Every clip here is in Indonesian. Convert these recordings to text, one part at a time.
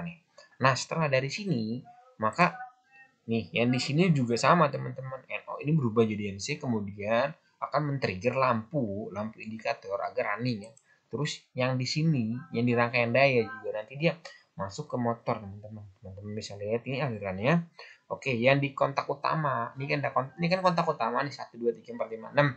teman-teman nih. Nah, setelah dari sini, maka nih yang di sini juga sama teman-teman. NO ini berubah jadi NC kemudian akan men-trigger lampu, lampu indikator agar running ya. Terus yang di sini, yang di rangkaian daya juga nanti dia masuk ke motor teman-teman. Teman-teman bisa lihat ini alirannya. Oke, yang di kontak utama. Ini kan kontak, ini kan kontak utama nih satu dua tiga empat lima enam.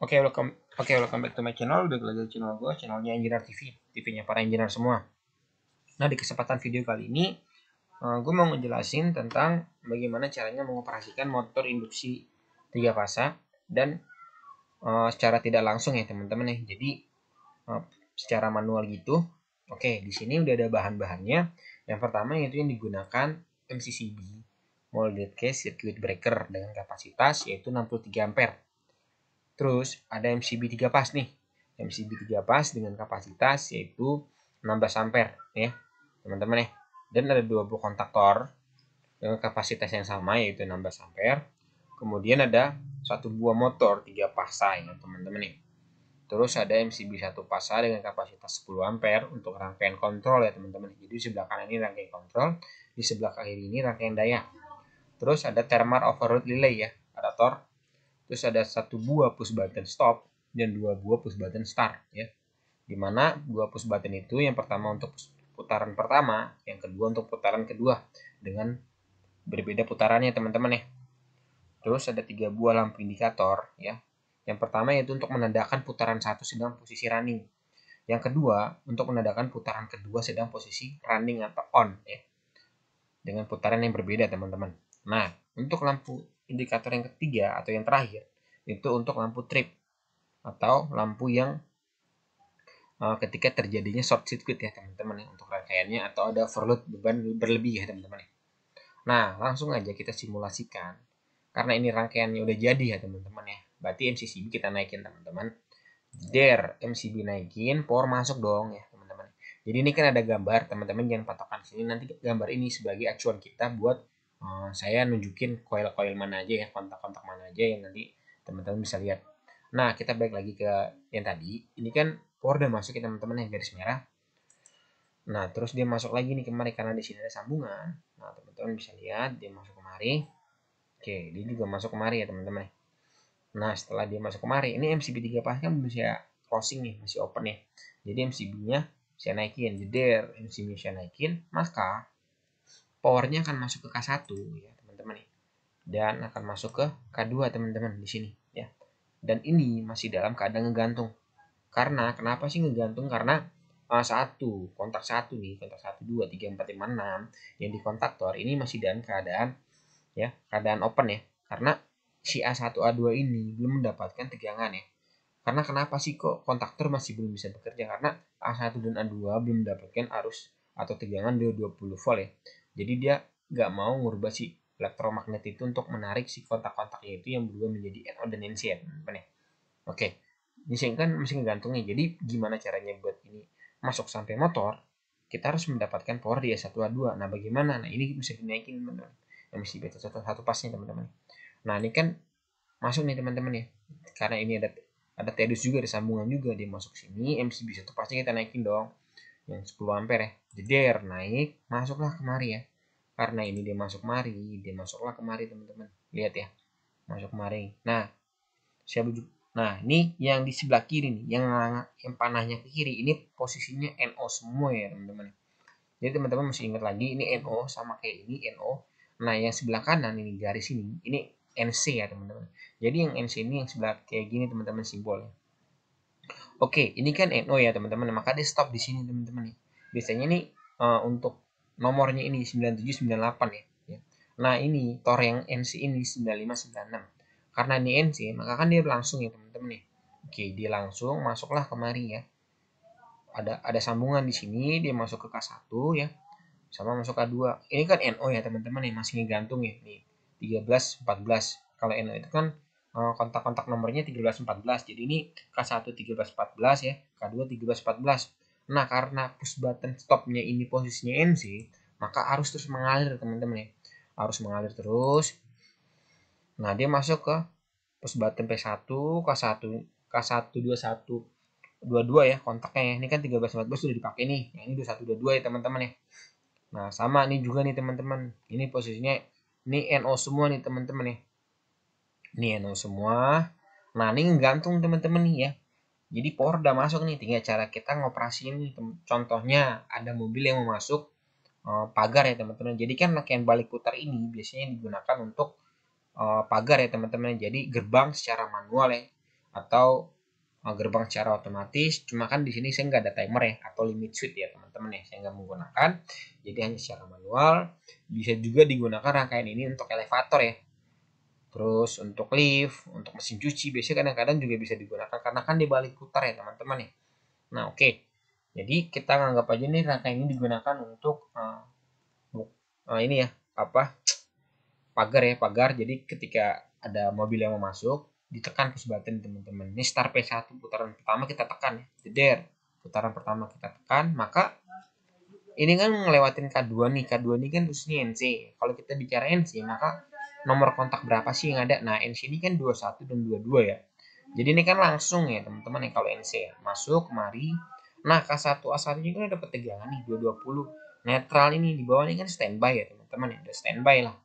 Oke, okay, welcome. Oke, okay, welcome back to my channel. Udah lagi channel gue, channelnya Engineer TV, TV-nya para engineer semua. Nah, di kesempatan video kali ini, uh, eh, gue mau ngejelasin tentang bagaimana caranya mengoperasikan motor induksi tiga fase dan uh, secara tidak langsung ya teman-teman ya. Jadi uh, secara manual gitu. Oke, okay, di sini udah ada bahan-bahannya. Yang pertama yaitu yang digunakan MCCB molded case circuit breaker dengan kapasitas yaitu 63 ampere Terus ada MCB 3 pas nih. MCB 3 pas dengan kapasitas yaitu 16 ampere ya, teman-teman ya. Dan ada dua buah kontaktor dengan kapasitas yang sama yaitu 16 ampere. Kemudian ada satu buah motor 3 pasa ya, teman-teman nih. Ya. Terus ada MCB 1 pasa dengan kapasitas 10 ampere untuk rangkaian kontrol ya teman-teman. Jadi di sebelah kanan ini rangkaian kontrol, di sebelah kiri ini rangkaian daya. Terus ada thermal overload relay ya, adaptor terus ada satu buah push button stop dan dua buah push button start ya dimana dua push button itu yang pertama untuk putaran pertama yang kedua untuk putaran kedua dengan berbeda putarannya teman-teman ya terus ada tiga buah lampu indikator ya yang pertama yaitu untuk menandakan putaran satu sedang posisi running yang kedua untuk menandakan putaran kedua sedang posisi running atau on ya dengan putaran yang berbeda teman-teman nah untuk lampu indikator yang ketiga atau yang terakhir itu untuk lampu trip atau lampu yang uh, ketika terjadinya short circuit ya teman-teman ya untuk rangkaiannya atau ada overload beban berlebih ya teman-teman. ya. Nah langsung aja kita simulasikan karena ini rangkaiannya udah jadi ya teman-teman ya. Berarti MCCB kita naikin teman-teman. There MCB naikin, power masuk dong ya teman-teman. Jadi ini kan ada gambar teman-teman jangan patokan sini nanti gambar ini sebagai acuan kita buat Eh, saya nunjukin koil-koil mana aja ya kontak-kontak mana aja yang nanti teman-teman bisa lihat nah kita balik lagi ke yang tadi ini kan power udah masuk ya teman-teman yang garis merah nah terus dia masuk lagi nih kemari karena di sini ada sambungan nah teman-teman bisa lihat dia masuk kemari oke dia juga masuk kemari ya teman-teman ya. nah setelah dia masuk kemari ini MCB 3 pas kan masih ya closing nih masih open ya jadi MCB nya saya naikin jeder MCB saya naikin maka powernya akan masuk ke K1 ya teman-teman nih. Dan akan masuk ke K2 teman-teman di sini ya. Dan ini masih dalam keadaan ngegantung. Karena kenapa sih ngegantung? Karena uh, satu kontak satu nih kontak satu dua tiga empat lima enam yang di kontaktor ini masih dalam keadaan ya keadaan open ya karena si A1A2 ini belum mendapatkan tegangan ya karena kenapa sih kok kontaktor masih belum bisa bekerja karena A1 dan A2 belum mendapatkan arus atau tegangan 220 volt ya jadi dia nggak mau ngubah si elektromagnet itu untuk menarik si kontak-kontaknya itu yang berubah menjadi NO dan NCN hmm. ya? oke Ini Mesin kan mesin gantungnya jadi gimana caranya buat ini masuk sampai motor kita harus mendapatkan power di satu 1 a 2 nah bagaimana nah ini bisa dinaikin teman-teman yang mesti beta satu, satu pasnya teman-teman nah ini kan masuk nih teman-teman ya karena ini ada ada TEDUS juga ada sambungan juga dia masuk sini MCB satu pasnya kita naikin dong yang 10 ampere ya jeder naik masuklah kemari ya karena ini dia masuk kemari, dia masuklah kemari teman-teman lihat ya masuk kemari nah saya bujuk nah ini yang di sebelah kiri nih yang yang panahnya ke kiri ini posisinya NO semua ya teman-teman jadi teman-teman mesti ingat lagi ini NO sama kayak ini NO nah yang sebelah kanan ini garis ini ini NC ya teman-teman jadi yang NC ini yang sebelah kayak gini teman-teman simbolnya Oke, ini kan NO ya teman-teman. Maka dia stop di sini teman-teman nih. Biasanya ini uh, eh, untuk nomornya ini 9798 ya, ya. Nah, ini tor yang NC ini 9596. Karena ini NC, maka kan dia langsung ya teman-teman nih. Oke, dia langsung masuklah kemari ya. Ada ada sambungan di sini, dia masuk ke K1 ya. Sama masuk K2. Ini kan NO ya teman-teman nih, masih ngegantung ya nih. 13 14. Kalau NO itu kan Eh, kontak-kontak nomornya 1314. Jadi ini K1 1314 ya, K2 1314. Nah, karena push button stopnya ini posisinya MC, maka arus terus mengalir teman-teman ya. Arus mengalir terus. Nah, dia masuk ke push button P1, K1, k 1 21 22 ya kontaknya ya. Ini kan 1314 sudah dipakai nih. Nah, ini 2122 ya teman-teman ya. Nah, sama nih juga nih teman-teman. Ini posisinya ini NO semua nih teman-teman ya Nih enam anu, semua. Nah ini gantung teman-teman nih ya. Jadi power udah masuk nih, tinggal cara kita ngoperasi ini. Contohnya ada mobil yang mau masuk uh, pagar ya teman-teman. Jadi kan rangkaian balik putar ini biasanya digunakan untuk uh, pagar ya teman-teman. Jadi gerbang secara manual ya atau uh, gerbang secara otomatis. Cuma kan di sini saya nggak ada timer ya atau limit switch ya teman-teman ya. Saya nggak menggunakan. Jadi hanya secara manual. Bisa juga digunakan rangkaian ini untuk elevator ya. Terus untuk lift, untuk mesin cuci biasanya kadang-kadang juga bisa digunakan karena kan dia balik putar ya teman-teman ya. Nah, oke. Okay. Jadi kita nganggap aja nih rangka ini digunakan untuk uh, uh, ini ya, apa? pagar ya, pagar. Jadi ketika ada mobil yang mau masuk, ditekan push button teman-teman. Ini start P1 putaran pertama kita tekan ya. Jeder. Putaran pertama kita tekan, maka ini kan ngelewatin K2 nih. K2 nih kan terus ini NC. Kalau kita bicara NC, maka nomor kontak berapa sih yang ada. Nah, NC ini kan 21 dan 22 ya. Jadi ini kan langsung ya teman-teman yang kalau NC ya. Masuk, kemari. Nah, K1 A1 ini kan dapat tegangan nih 220. Netral ini di bawah ini kan standby ya teman-teman ya. Udah standby lah.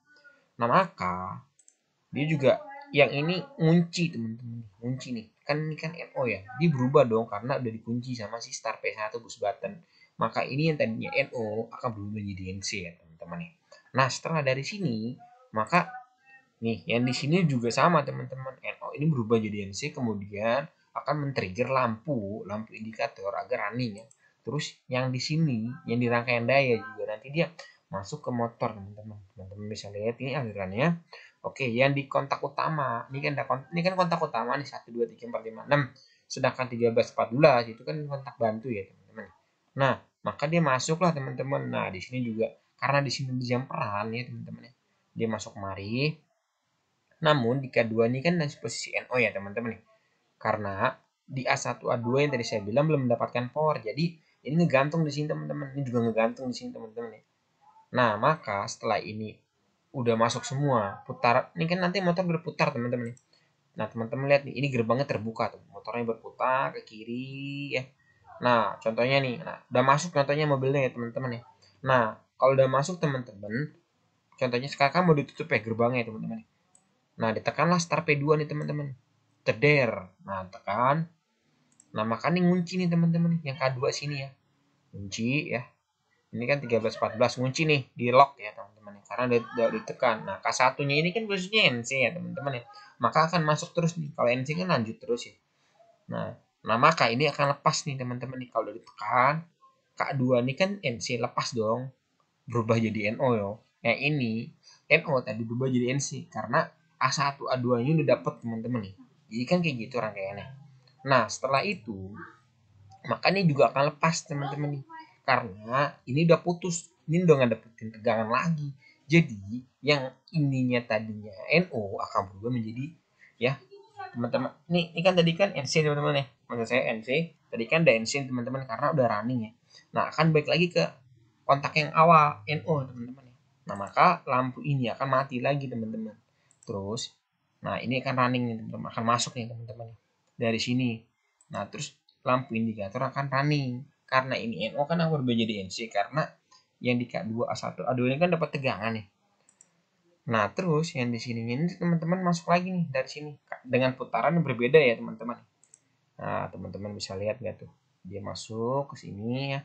Nah, maka dia juga yang ini kunci teman-teman. kunci nih. Kan ini kan NO ya. Dia berubah dong karena udah dikunci sama si star P1 bus button. Maka ini yang tadinya NO akan berubah menjadi NC ya teman-teman ya. Nah, setelah dari sini, maka Nih, yang di hmm. sini juga sama teman-teman. NO ini berubah jadi NC kemudian akan men-trigger lampu, lampu indikator agar running ya. Terus yang di sini, yang di rangkaian daya juga nanti dia masuk ke motor teman-teman. Teman-teman bisa lihat ini alirannya. Oke, yang di kontak utama. Ini kan ada kontak, ini kan kontak utama nih 1 2 3 4 5 6. Sedangkan 13 14 itu kan kontak bantu ya, teman-teman. Nah, maka dia masuklah teman-teman. Nah, di sini juga karena di sini di jam peran ya, teman-teman ya. Dia masuk mari, namun di K2 ini kan masih posisi NO ya teman-teman nih. Karena di A1A2 yang tadi saya bilang belum mendapatkan power. Jadi ini ngegantung di sini teman-teman. Ini juga ngegantung di sini teman-teman nih. Nah, maka setelah ini udah masuk semua, putar. Ini kan nanti motor berputar teman-teman nih. Nah, teman-teman lihat nih, ini gerbangnya terbuka tuh. Motornya berputar ke kiri ya. Nah, contohnya nih. Nah, udah masuk contohnya mobilnya ya teman-teman nih. Nah, kalau udah masuk teman-teman, contohnya sekarang kan mau ditutup ya gerbangnya teman-teman. Nah, ditekanlah star P2 nih teman-teman. Ceder. Nah, tekan. Nah, maka nih ngunci nih teman-teman. Yang K2 sini ya. Ngunci ya. Ini kan 13, 14. Ngunci nih. Di lock ya teman-teman. Karena udah ditekan. Nah, K1-nya ini kan posisinya NC ya teman-teman ya. Maka akan masuk terus nih. Kalau NC kan lanjut terus ya. Nah, nah maka ini akan lepas nih teman-teman nih. Kalau udah ditekan. K2 ini kan NC lepas dong. Berubah jadi NO ya. Nah, ini NO tadi berubah jadi NC. Karena A1 A2 nya udah dapet teman-teman nih jadi kan kayak gitu rangkaiannya nah setelah itu makanya juga akan lepas teman-teman nih karena ini udah putus ini udah nggak dapetin tegangan lagi jadi yang ininya tadinya NO akan berubah menjadi ya teman-teman nih ini kan tadi kan NC teman-teman ya maksud saya NC tadi kan ada NC teman-teman karena udah running ya nah akan balik lagi ke kontak yang awal NO teman-teman ya nah maka lampu ini akan mati lagi teman-teman terus nah ini akan running nih teman-teman akan masuk nih teman-teman dari sini nah terus lampu indikator akan running karena ini NO kan aku berubah jadi NC karena yang di K2A1 A2 ini kan dapat tegangan nih nah terus yang di sini ini teman-teman masuk lagi nih dari sini dengan putaran yang berbeda ya teman-teman nah teman-teman bisa lihat nggak tuh dia masuk ke sini ya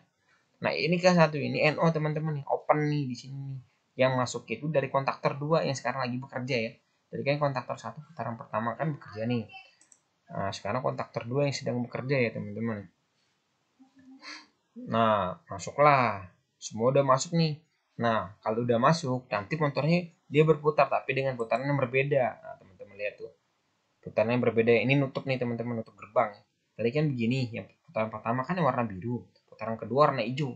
Nah, ini k satu ini NO teman-teman nih, open nih di sini Yang masuk itu dari kontaktor 2 yang sekarang lagi bekerja ya. Jadi kan kontaktor satu putaran pertama kan bekerja nih. Nah, sekarang kontaktor dua yang sedang bekerja ya teman-teman. Nah, masuklah. Semua udah masuk nih. Nah, kalau udah masuk, nanti motornya dia berputar tapi dengan putaran berbeda. Nah, teman-teman lihat tuh. Putarannya berbeda. Ini nutup nih teman-teman, nutup gerbang. Tadi kan begini, yang putaran pertama kan yang warna biru, putaran kedua warna hijau.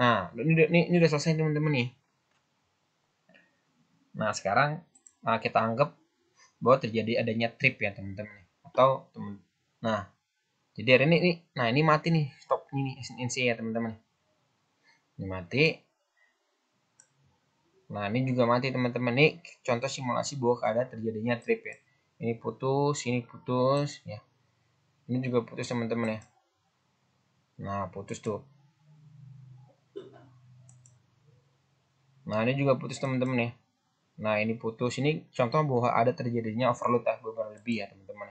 Nah, ini, ini, ini udah selesai teman-teman nih. Nah, sekarang nah, kita anggap bahwa terjadi adanya trip ya teman-teman atau teman nah jadi hari ini, ini nah ini mati nih stop ini NC ya teman-teman ini mati nah ini juga mati teman-teman nih. contoh simulasi bahwa ada terjadinya trip ya ini putus ini putus ya ini juga putus teman-teman ya nah putus tuh nah ini juga putus teman-teman ya Nah ini putus, ini contoh bahwa ada terjadinya overload ya, ah, beban lebih ya teman-teman.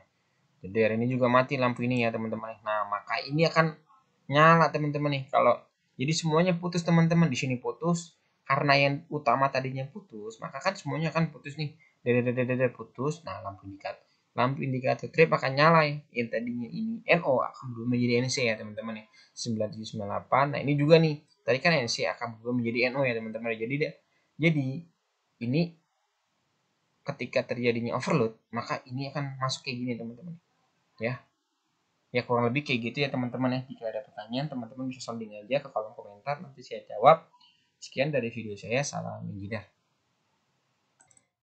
Jadi ini juga mati lampu ini ya teman-teman. Nah maka ini akan nyala teman-teman nih kalau jadi semuanya putus teman-teman di sini putus karena yang utama tadinya putus maka kan semuanya akan putus nih dari dari dari putus nah lampu indikator lampu indikator trip akan nyala ya. yang tadinya ini NO akan berubah menjadi NC ya teman-teman ya 9798 nah ini juga nih tadi kan NC akan berubah menjadi NO ya teman-teman jadi jadi ini ketika terjadinya overload maka ini akan masuk kayak gini teman-teman ya ya kurang lebih kayak gitu ya teman-teman ya jika ada pertanyaan teman-teman bisa sounding aja ke kolom komentar nanti saya jawab sekian dari video saya salam engineer